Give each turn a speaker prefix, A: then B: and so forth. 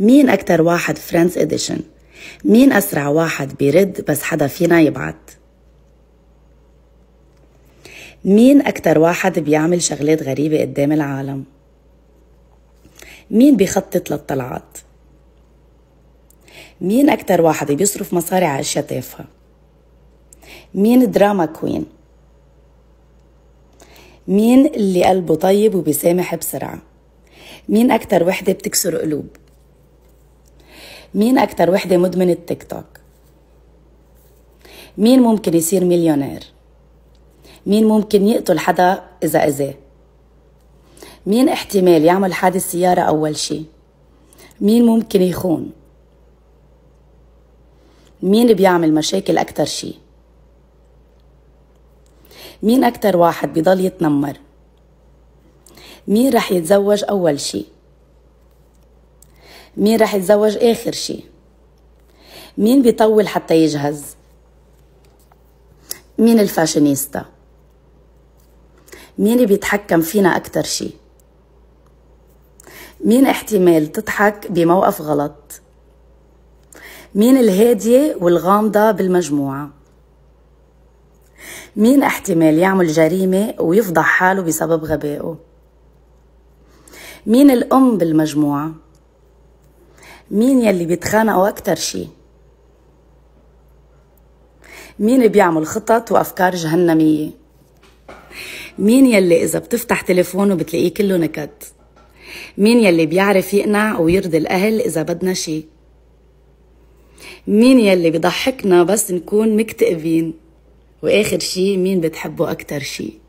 A: مين أكتر واحد فريندز إديشن مين أسرع واحد بيرد بس حدا فينا يبعت مين أكتر واحد بيعمل شغلات غريبة قدام العالم مين بيخطط للطلعات مين أكتر واحد بيصرف مصاري على أشياء تافهة مين دراما كوين مين اللي قلبه طيب وبيسامح بسرعة مين أكتر وحدة بتكسر قلوب مين أكتر وحدة مدمنة تيك توك مين ممكن يصير مليونير مين ممكن يقتل حدا إذا أذاه مين احتمال يعمل حادث سيارة أول شي مين ممكن يخون مين بيعمل مشاكل أكتر شي مين أكتر واحد بضل يتنمر مين رح يتزوج أول شي مين رح يتزوج آخر شي مين بيطول حتى يجهز مين الفاشينيستا مين بيتحكم فينا اكثر شي مين احتمال تضحك بموقف غلط مين الهادية والغامضة بالمجموعة مين احتمال يعمل جريمة ويفضح حاله بسبب غبائه مين الأم بالمجموعة مين يلي بيتخانقوا أكتر شي مين بيعمل خطط وأفكار جهنمية مين يلي إذا بتفتح تليفونه بتلاقيه كله نكد مين يلي بيعرف يقنع ويرضي الأهل إذا بدنا شي مين يلي بضحكنا بس نكون مكتئبين وآخر شي مين بتحبه أكتر شي